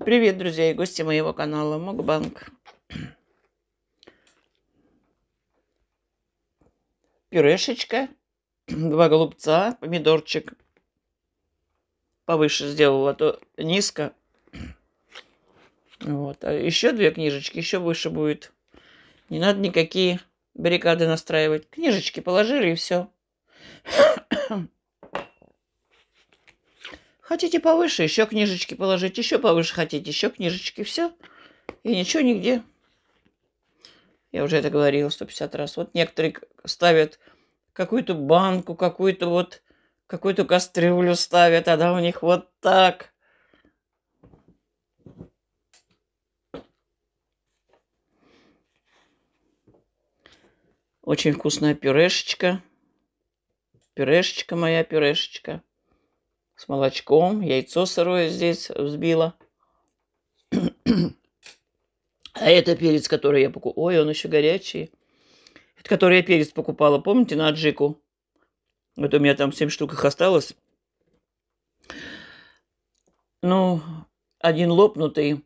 Привет, друзья и гости моего канала Мукбанк. Пюрешечка, два голубца, помидорчик. Повыше сделала, а то низко. Вот. А еще две книжечки, еще выше будет. Не надо никакие баррикады настраивать. Книжечки положили и все. Хотите повыше, еще книжечки положить, еще повыше хотите, еще книжечки, все. И ничего нигде. Я уже это говорила 150 раз. Вот некоторые ставят какую-то банку, какую-то вот, какую-то кастрюлю ставят, а да, у них вот так. Очень вкусная пюрешечка. Пюрешечка моя, пюрешечка с молочком, яйцо сырое здесь взбила. А это перец, который я покупала. Ой, он еще горячий. Это который я перец покупала, помните, на аджику? Вот у меня там 7 штук их осталось. Ну, один лопнутый.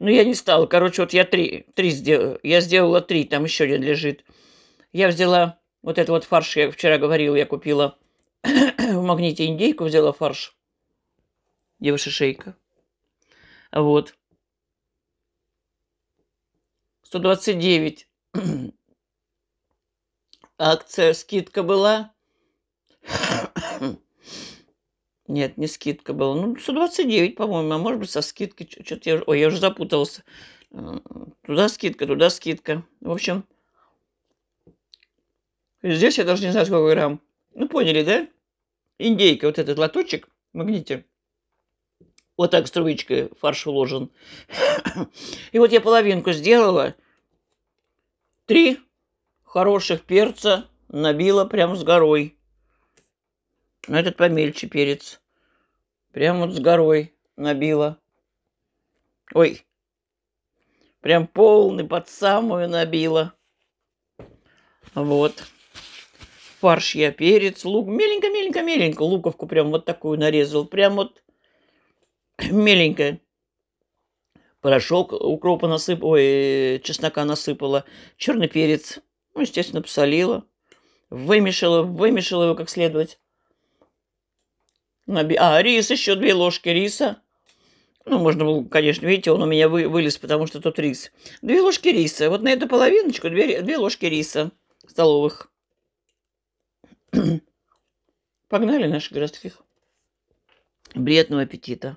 Ну, я не стала. Короче, вот я три, три сделала. Я сделала три, там еще один лежит. Я взяла вот это вот фарш, я вчера говорил, я купила в магните индейку, взяла фарш. Девушка-шейка. Вот. 129. Акция, скидка была. Нет, не скидка была. Ну, 129, по-моему, а может быть, со скидкой. Что-то я... Ой, я уже запутался. Э, туда скидка, туда скидка. В общем, Здесь я даже не знаю, сколько грамм. Ну, поняли, да? Индейка, вот этот лоточек, магните. Вот так струечкой фарш уложен. И вот я половинку сделала. Три хороших перца набила прям с горой. Но ну, этот помельче перец. Прям вот с горой набила. Ой, прям полный под самую набила. Вот фарш я, перец, лук. Меленько-меленько-меленько луковку прям вот такую нарезал. Прям вот меленько. Порошок укропа насыпала, ой, чеснока насыпала, черный перец, ну, естественно, посолила, вымешала, вымешала его как следует. А, рис, еще две ложки риса. Ну, можно было, конечно, видите, он у меня вы, вылез, потому что тут рис. Две ложки риса. Вот на эту половиночку две, две ложки риса столовых. Погнали наших городских. Бредного аппетита.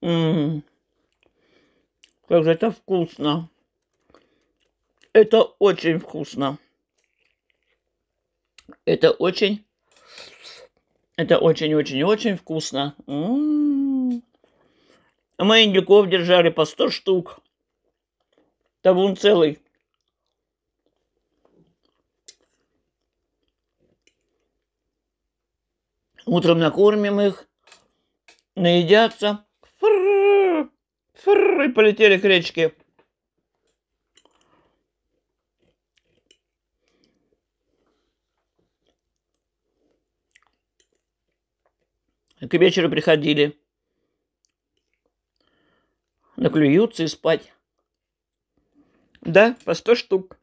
М м-м. -м -м. Как же это вкусно. Это очень вкусно. Это очень, это очень-очень-очень вкусно. М м-м. -м -м. Мы индюков держали по 100 штук. Табун целый. Утром накормим их, наедятся. Фрррр, и полетели к речке. К вечеру приходили. Наклюются и спать. Да, по сто штук.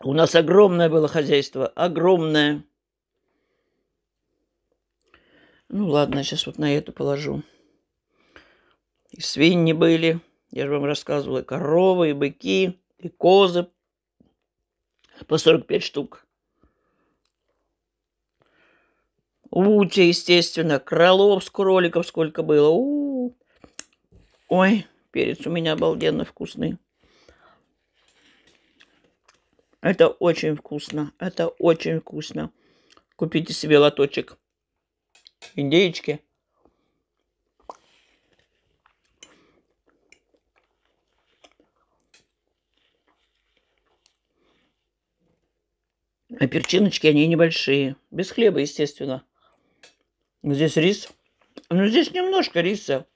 У нас огромное было хозяйство, огромное. Ну ладно, сейчас вот на эту положу. И свиньи были, я же вам рассказывала, и коровы, и быки, и козы. По 45 штук. Утя, естественно, кролов с кроликов сколько было. У -у -у. Ой, перец у меня обалденно вкусный. Это очень вкусно, это очень вкусно. Купите себе лоточек индеечки. А перчиночки, они небольшие. Без хлеба, естественно. Здесь рис. Но ну, здесь немножко риса.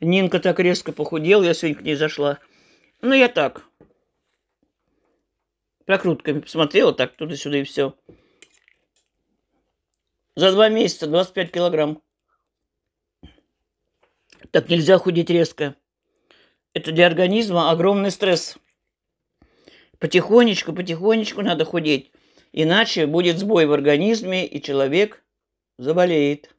Нинка так резко похудела, я сегодня к ней зашла. Ну, я так. Прокрутками посмотрела, так, туда-сюда и все. За два месяца 25 килограмм. Так нельзя худеть резко. Это для организма огромный стресс. Потихонечку, потихонечку надо худеть. Иначе будет сбой в организме, и человек заболеет.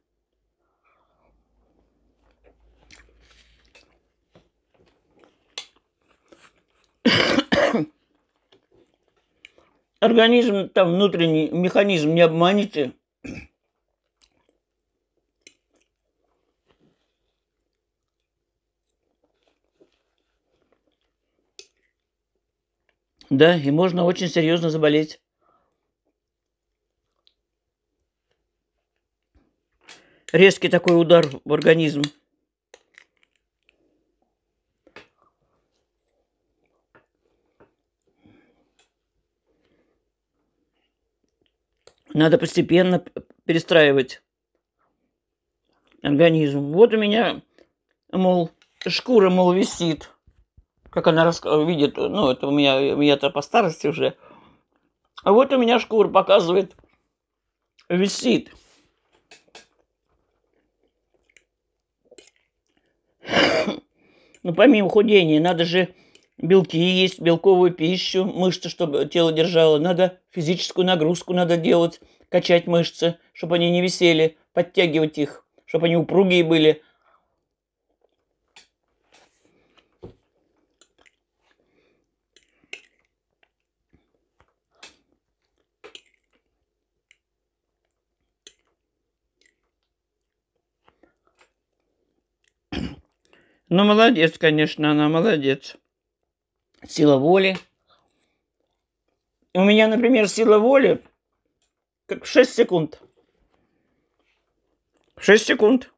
организм, там внутренний механизм не обманите. Да, и можно очень серьезно заболеть. Резкий такой удар в организм. Надо постепенно перестраивать организм. Вот у меня, мол, шкура, мол, висит. Как она видит, ну, это у меня, у меня-то по старости уже. А вот у меня шкура показывает, висит. Ну, помимо худения, надо же белки есть, белковую пищу, мышцы, чтобы тело держало. Надо физическую нагрузку надо делать, качать мышцы, чтобы они не висели, подтягивать их, чтобы они упругие были. Ну, молодец, конечно, она молодец сила воли. У меня, например, сила воли как в 6 секунд. 6 секунд.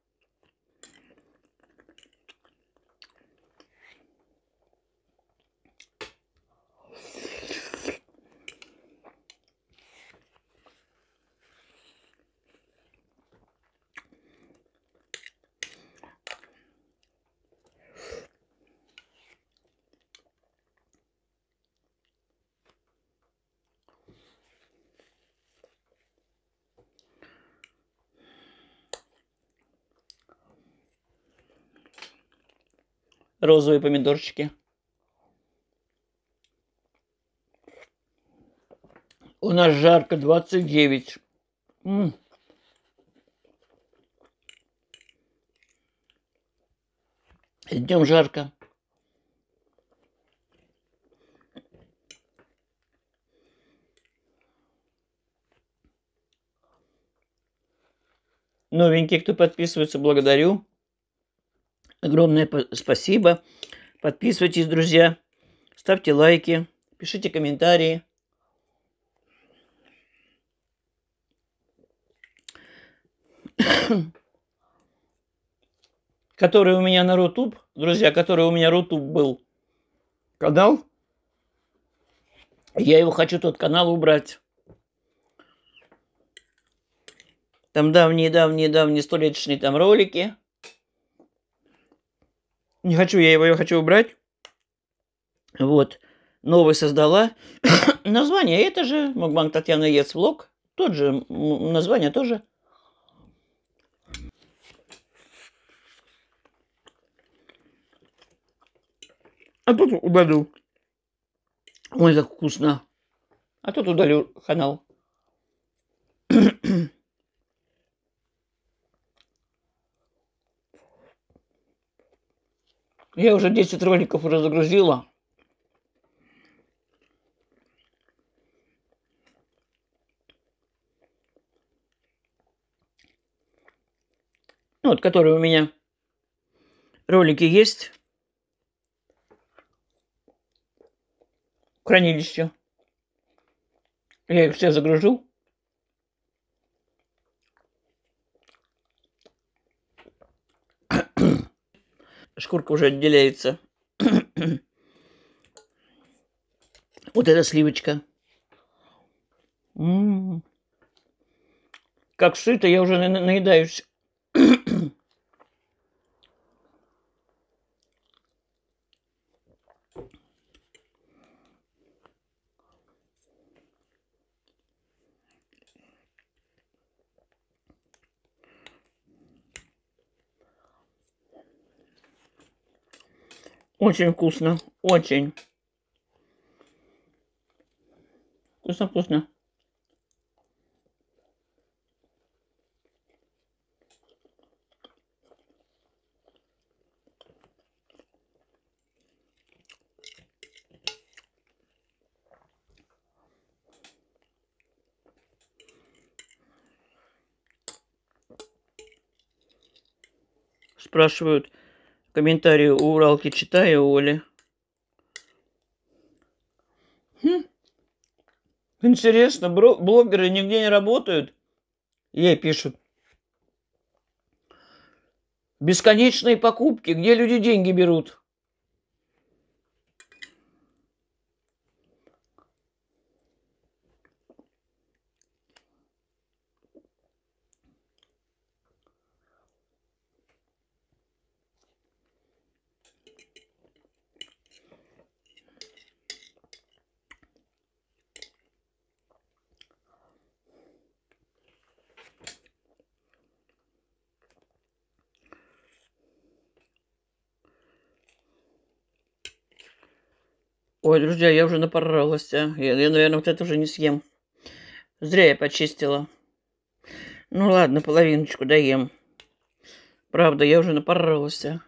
розовые помидорчики. У нас жарко 29. М -м. Днем жарко. Новенькие, кто подписывается, благодарю. Огромное спасибо. Подписывайтесь, друзья. Ставьте лайки. Пишите комментарии. который у меня на Рутуб, друзья, который у меня Рутуб был канал. Я его хочу тот канал убрать. Там давние-давние-давние столеточные там ролики. Не хочу я его, я хочу убрать. Вот. Новый создала. название это же. Мукбанк Татьяна Ец влог. Тот же. Название тоже. А тут удалил. Ой, так вкусно. А тут удалил канал. Я уже 10 роликов уже загрузила. Ну вот, которые у меня ролики есть. В хранилище. Я их все загружу. шкурка уже отделяется. вот эта сливочка. М -м -м. Как сыто, я уже на наедаюсь. Очень вкусно. Очень. Вкусно-вкусно. Спрашивают, Комментарии у Уралки читаю, а Оли. Хм. Интересно, блогеры нигде не работают? Ей пишут. Бесконечные покупки, где люди деньги берут? Ой, друзья, я уже напоролась. А. Я, я, наверное, вот это уже не съем. Зря я почистила. Ну ладно, половиночку доем. Правда, я уже напоролась. А.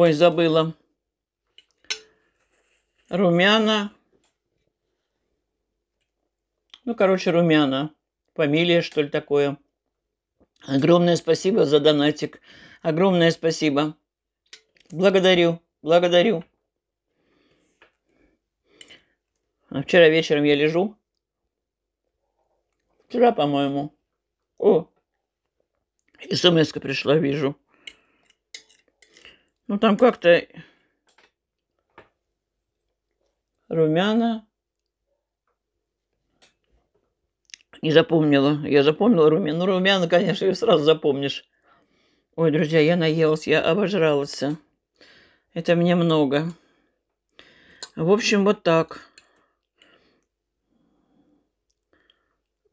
Ой, забыла. Румяна. Ну, короче, румяна. Фамилия, что ли, такое. Огромное спасибо за донатик. Огромное спасибо. Благодарю, благодарю. А вчера вечером я лежу. Вчера, по-моему. О, и смс пришла, вижу. Ну, там как-то румяна. Не запомнила. Я запомнила румяна. Ну, румяна, конечно, ее сразу запомнишь. Ой, друзья, я наелась, я обожралась. Это мне много. В общем, вот так.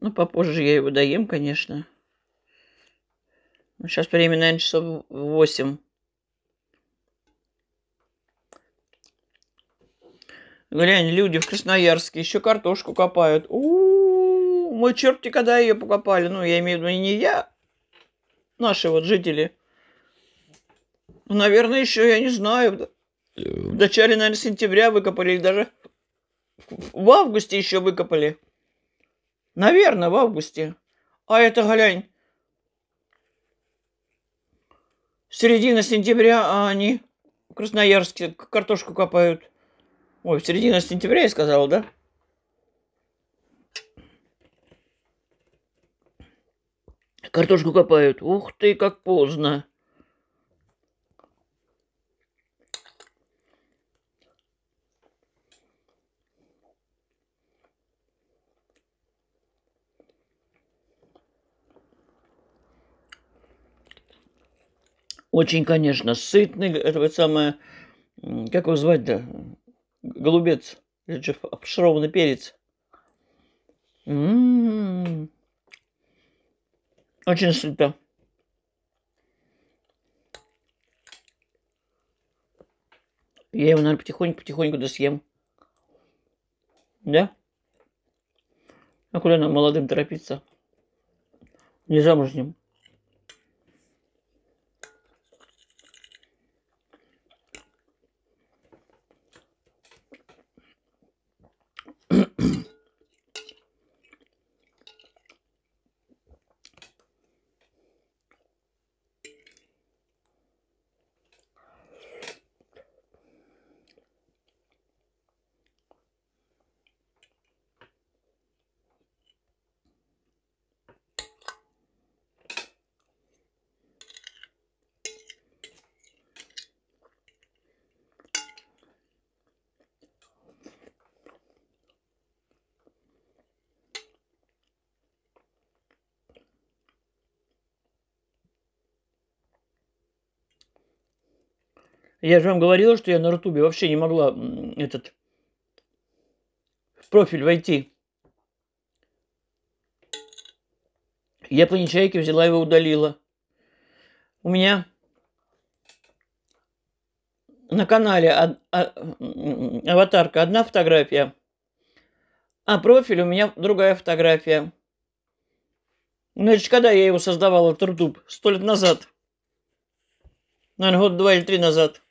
Ну, попозже я его доем, конечно. Сейчас ну, время, наверное, часов восемь. Глянь, люди в Красноярске еще картошку копают. У-у-у, мой черти, когда ее покопали. Ну, я имею в виду не я, наши вот жители. Ну, наверное, еще, я не знаю, в начале, наверное, сентября выкопали, или даже в августе еще выкопали. Наверное, в августе. А это, глянь, середина сентября, а они в Красноярске картошку копают. Ой, в середине сентября я сказал, да? Картошку копают. Ух ты, как поздно. Очень, конечно, сытный, это вот самое, как его звать да? голубец, это же обшированный перец. М-м-м. Очень сыто. Я его, наверное, потихоньку-потихоньку досъем. Да? А куда нам молодым торопиться? Не замужним. Я же вам говорила, что я на Рутубе вообще не могла этот в профиль войти. Я по нечаянке взяла его удалила. У меня на канале а, а, аватарка одна фотография, а профиль у меня другая фотография. Ну, значит, когда я его создавала, Трутуб? Сто лет назад. Наверное, год два или три назад.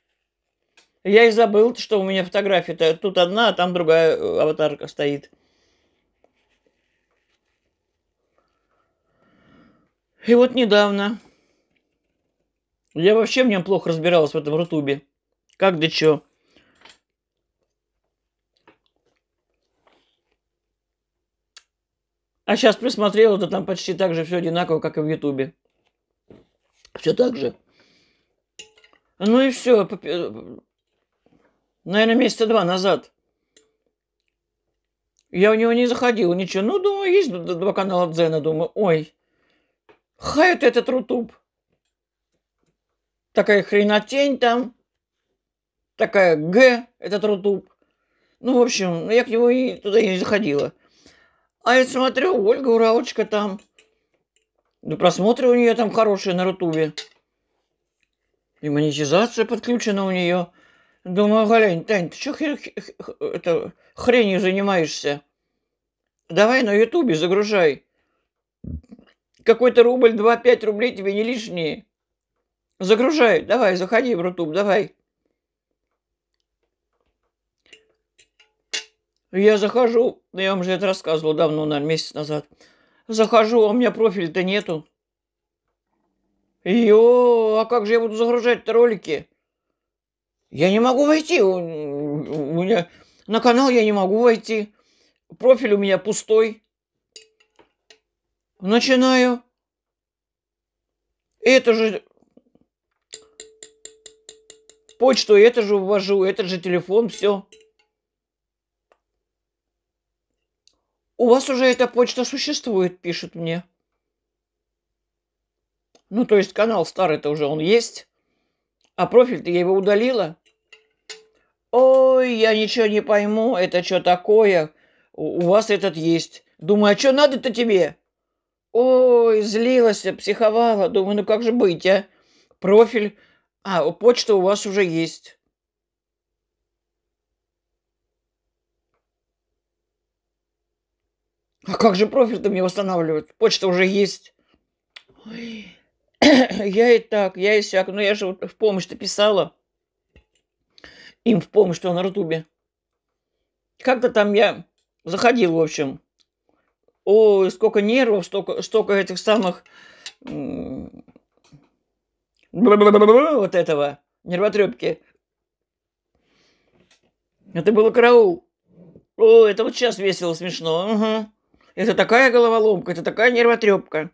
Я и забыл, что у меня фотография-то тут одна, а там другая э, аватарка стоит. И вот недавно я вообще в нем плохо разбиралась в этом рутубе. Как да чё. А сейчас присмотрел, это там почти так же все одинаково, как и в Ютубе. Все так же. Ну и все. Наверное, месяца два назад. Я у него не заходила, ничего. Ну, думаю, есть два канала Дзена. Думаю, ой, хают этот Рутуб. Такая хренотень там. Такая Г, этот Рутуб. Ну, в общем, я к нему и туда не заходила. А я смотрю, Ольга Уралочка там. Да просмотры у нее там хорошие на Рутубе. И монетизация подключена у нее. Думаю, Галень, Тань, ты что хер... это, хренью занимаешься? Давай на Ютубе загружай. Какой-то рубль, два-пять рублей тебе не лишние. Загружай, давай, заходи в Рутуб, давай. Я захожу, я вам же это рассказывал давно, наверное, месяц назад. Захожу, а у меня профиль то нету. Йо, а как же я буду загружать ролики? Я не могу войти, у, у меня на канал я не могу войти. Профиль у меня пустой. Начинаю. Это же почту, это же ввожу, это же телефон, все. У вас уже эта почта существует, пишет мне. Ну, то есть канал старый-то уже он есть. А профиль-то я его удалила. Ой, я ничего не пойму, это что такое? У, у вас этот есть. Думаю, а что надо-то тебе? Ой, злилась, психовала. Думаю, ну как же быть, а? Профиль. А, почта у вас уже есть. А как же профиль-то мне восстанавливать? Почта уже есть. Ой. я и так, я и сяк. Но я же вот в помощь-то писала им в помощь, что на Рутубе. Как-то там я заходил, в общем. Ой, сколько нервов, столько, столько этих самых... Вот этого, нервотрепки. Это было караул. О, это вот сейчас весело, смешно. Угу. Это такая головоломка, это такая нервотрепка.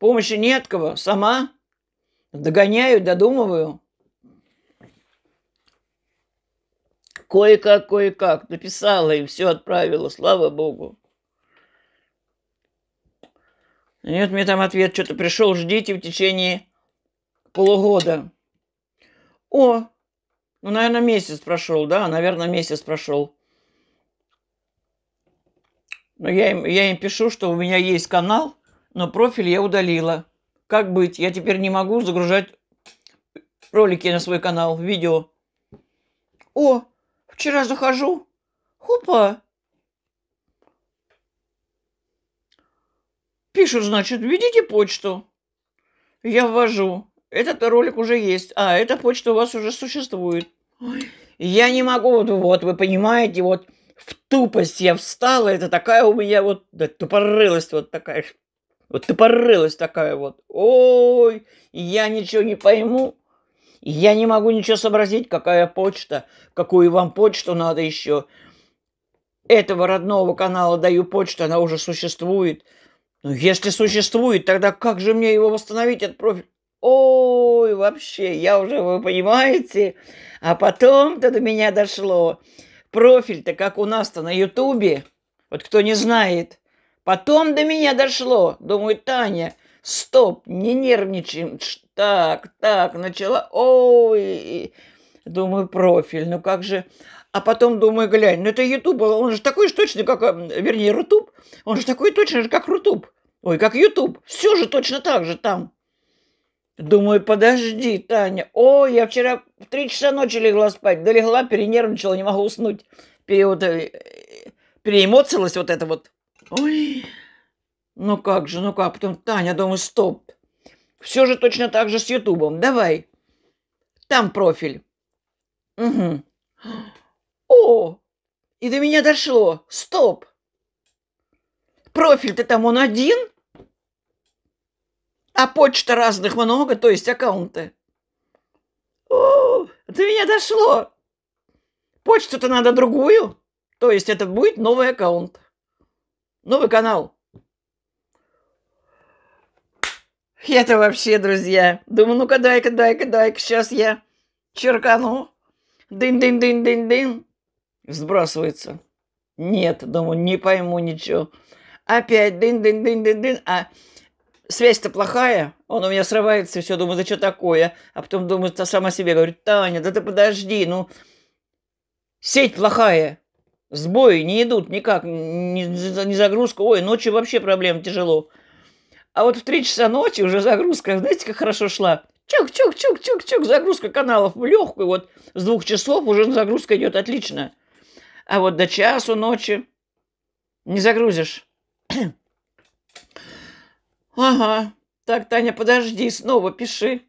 Помощи нет кого. Сама догоняю, додумываю. Кое-как, кое-как. Написала и все отправила. Слава Богу. Нет, мне там ответ что-то пришел. Ждите в течение полугода. О, ну, наверное, месяц прошел, да? Наверное, месяц прошел. Но я им, я им пишу, что у меня есть канал – но профиль я удалила. Как быть? Я теперь не могу загружать ролики на свой канал, видео. О, вчера захожу. Хупа. Пишут, значит, введите почту. Я ввожу. Этот ролик уже есть. А, эта почта у вас уже существует. Ой. Я не могу, вот, вот, вы понимаете, вот в тупость я встала. Это такая у меня вот да, тупорылость вот такая. Вот ты порылась такая вот. Ой, я ничего не пойму. Я не могу ничего сообразить, какая почта, какую вам почту надо еще. Этого родного канала даю почту, она уже существует. Ну, если существует, тогда как же мне его восстановить, этот профиль? Ой, вообще, я уже, вы понимаете? А потом-то до меня дошло. Профиль-то как у нас-то на Ютубе. Вот кто не знает, Потом до меня дошло. Думаю, Таня, стоп, не нервничаем. Так, так, начала. Ой, думаю, профиль, ну как же... А потом думаю, глянь, ну это Ютуб, он же такой же точно, как, э, вернее, Рутуб, он же такой точно же, как Рутуб. Ой, как Ютуб, все же точно так же там. Думаю, подожди, Таня. ой, я вчера в три часа ночи легла спать. Долегла, перенервничала, не могу уснуть. Пере, э, переэмоцилась вот это вот. Ой, ну как же, ну как? Потом Таня, думаю, стоп. Все же точно так же с Ютубом. Давай. Там профиль. Угу. О, и до меня дошло. Стоп. Профиль-то там он один? А почта разных много, то есть аккаунты. О, до меня дошло. Почту-то надо другую. То есть это будет новый аккаунт. Новый канал. Это вообще, друзья. Думаю, ну-ка, дай-ка, дай-ка, дай-ка. Сейчас я черкану. Дын-дын-дын-дын-дын. Сбрасывается. Нет, думаю, не пойму ничего. Опять дын-дын-дын-дын-дын. А связь-то плохая, он у меня срывается, и все, думаю, да что такое? А потом думаю, сама себе говорю, Таня, да ты подожди, ну, сеть плохая. Сбои не идут никак, не, загрузка. Ой, ночью вообще проблем тяжело. А вот в 3 часа ночи уже загрузка, знаете, как хорошо шла. Чук-чук-чук-чук-чук, загрузка каналов легкую. Вот с двух часов уже загрузка идет отлично. А вот до часу ночи не загрузишь. ага, так, Таня, подожди, снова пиши.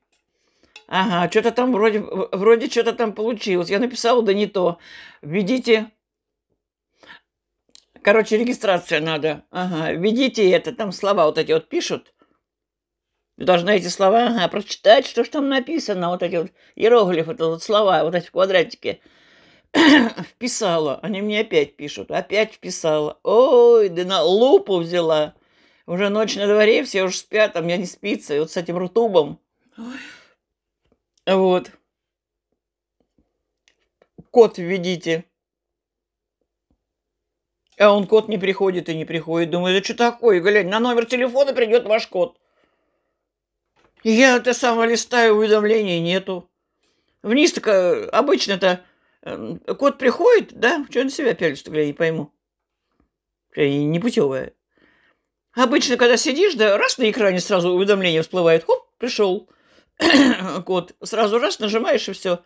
Ага, что-то там вроде, вроде что-то там получилось. Я написала, да не то. Введите Короче, регистрация надо. Ага, введите это, там слова вот эти вот пишут. Вы должны эти слова ага, прочитать, что же там написано, вот эти вот иероглифы, это вот слова, вот эти квадратики. вписала, они мне опять пишут, опять вписала. Ой, да на лупу взяла. Уже ночь на дворе, все уже спят, а мне не спится, и вот с этим ртубом. Ой. Вот. Код введите. А он кот не приходит и не приходит. Думаю, это что такое? Глянь, на номер телефона придет ваш кот. Я это самое листаю, уведомлений нету. Вниз-то э, обычно-то э, кот приходит, да? Что на себя пялится-то, я не пойму. Я не путевая. Обычно, когда сидишь, да, раз на экране сразу уведомление всплывает, хоп, пришел кот, Сразу раз нажимаешь и все.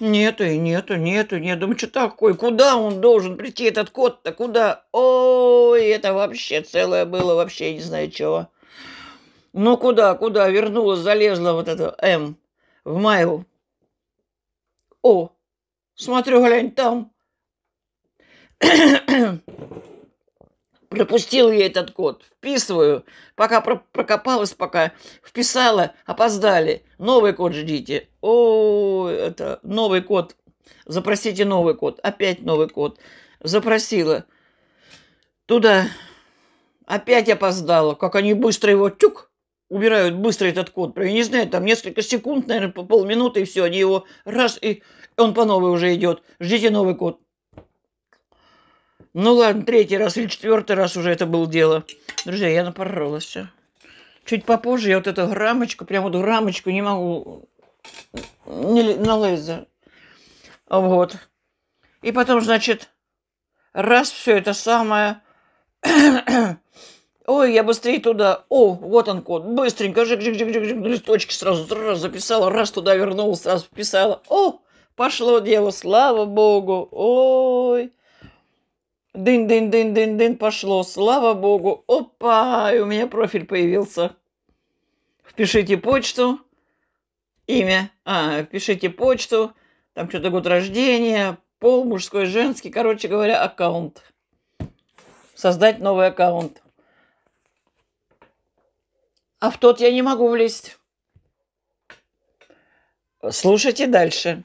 Нету и нету, нету, нет. Думаю, что такое? Куда он должен прийти, этот кот-то? Куда? Ой, это вообще целое было, вообще не знаю чего. Ну куда, куда? Вернулась, залезла вот это М в Майлу. О, смотрю, глянь, там. Пропустил я этот код. Вписываю. Пока про- прокопалась, пока вписала, опоздали. Новый код ждите. О, это новый код. Запросите новый код. Опять новый код. Запросила. Туда. Опять опоздала. Как они быстро его тюк убирают быстро этот код. Я не знаю, там несколько секунд, наверное, по полминуты, и все. Они его раз, и он по новой уже идет. Ждите новый код. Ну ладно, третий раз или четвертый раз уже это было дело. Друзья, я напоролась. Все. Чуть попозже я вот эту рамочку, прям вот рамочку не могу не, на лейзер. Вот. И потом, значит, раз все это самое... Ой, я быстрее туда. О, вот он код. Быстренько, жик, жик, жик, жик, жик, листочки сразу раз записала, раз туда вернулась, сразу вписала. О, пошло дело, слава богу. Ой. Дын-дын-дын-дын-дын пошло. Слава богу. Опа! И у меня профиль появился. Впишите почту. Имя. А, впишите почту. Там что-то год рождения. Пол, мужской, женский. Короче говоря, аккаунт. Создать новый аккаунт. А в тот я не могу влезть. Слушайте дальше.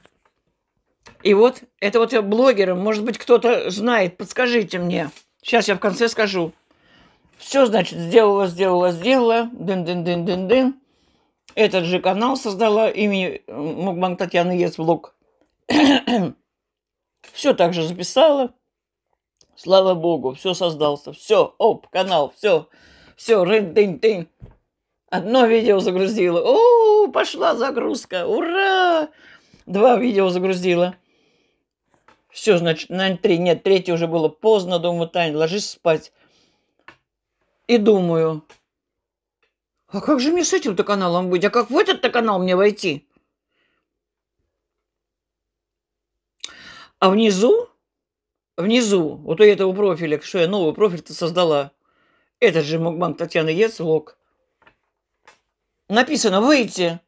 И вот это вот блогеры, может быть, кто-то знает, подскажите мне. Сейчас я в конце скажу. Все, значит, сделала, сделала, сделала. Дын-дын-дын-дын-дын. Этот же канал создала имени Мукбанг Татьяны Ец Влог. все также записала. Слава богу, все создался. Все, оп, канал, все. Все, рын-тынь-тынь. Одно видео загрузила. О, пошла загрузка. Ура! Два видео загрузила. Все, значит, на три. Нет, третье уже было поздно. Думаю, Тань, ложись спать. И думаю, а как же мне с этим-то каналом быть? А как в этот-то канал мне войти? А внизу, внизу, вот у этого профиля, что я новый профиль-то создала, этот же Мукбанк Татьяна Ецлок. написано «Выйти».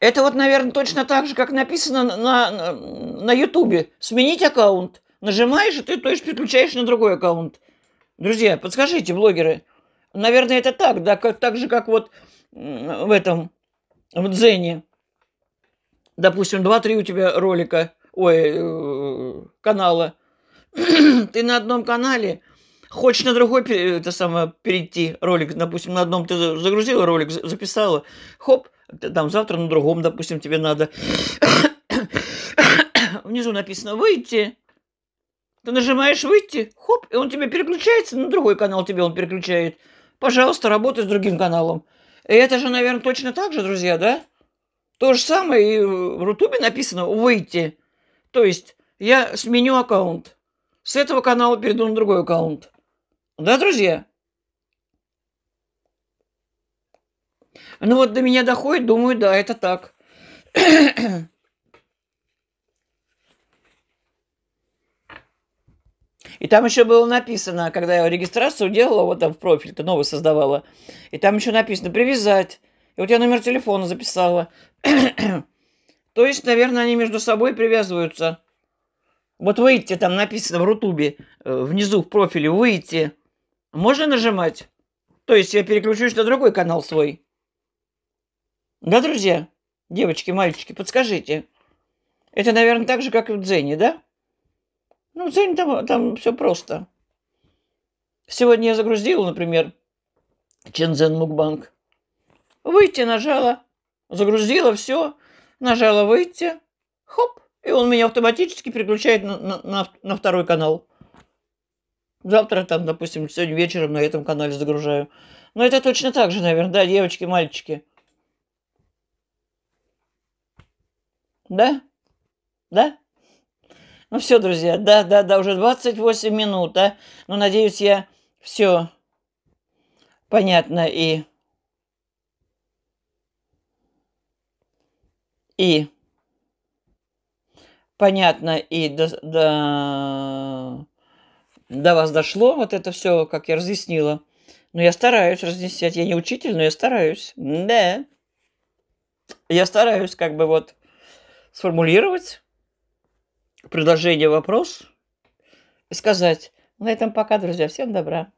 Это вот, наверное, точно так же, как написано на, на Ютубе. Сменить аккаунт. Нажимаешь, и ты то есть переключаешь на другой аккаунт. Друзья, подскажите, блогеры. Наверное, это так, да, как, так же, как вот в этом, в Дзене. Допустим, 2-3 у тебя ролика, ой, э, канала. ты на одном канале, хочешь на другой это самое, перейти ролик, допустим, на одном ты загрузила ролик, записала, хоп, там завтра на другом, допустим, тебе надо. Внизу написано «Выйти». Ты нажимаешь «Выйти», хоп, и он тебе переключается, на другой канал тебе он переключает. Пожалуйста, работай с другим каналом. И это же, наверное, точно так же, друзья, да? То же самое и в Рутубе написано «Выйти». То есть я сменю аккаунт. С этого канала перейду на другой аккаунт. Да, друзья? Ну вот до меня доходит, думаю, да, это так. И там еще было написано, когда я регистрацию делала, вот там в профиль-то новый создавала, и там еще написано «привязать». И вот я номер телефона записала. То есть, наверное, они между собой привязываются. Вот выйти, там написано в Рутубе, э, внизу в профиле «выйти». Можно нажимать? То есть я переключусь на другой канал свой. Да, друзья? Девочки, мальчики, подскажите. Это, наверное, так же, как и в Дзене, да? Ну, в Дзене там, там все просто. Сегодня я загрузила, например, Чензен Мукбанк. Выйти нажала, загрузила все, нажала выйти, хоп, и он меня автоматически переключает на, на, на, на второй канал. Завтра там, допустим, сегодня вечером на этом канале загружаю. Но это точно так же, наверное, да, девочки, мальчики. Да? Да? Ну все, друзья, да, да, да, уже 28 минут, а? Ну, надеюсь, я все понятно и... И... Понятно и до, до, до вас дошло вот это все, как я разъяснила. Но я стараюсь разъяснять. Я не учитель, но я стараюсь. Да. Я стараюсь как бы вот сформулировать предложение, вопрос и сказать, на этом пока, друзья, всем добра.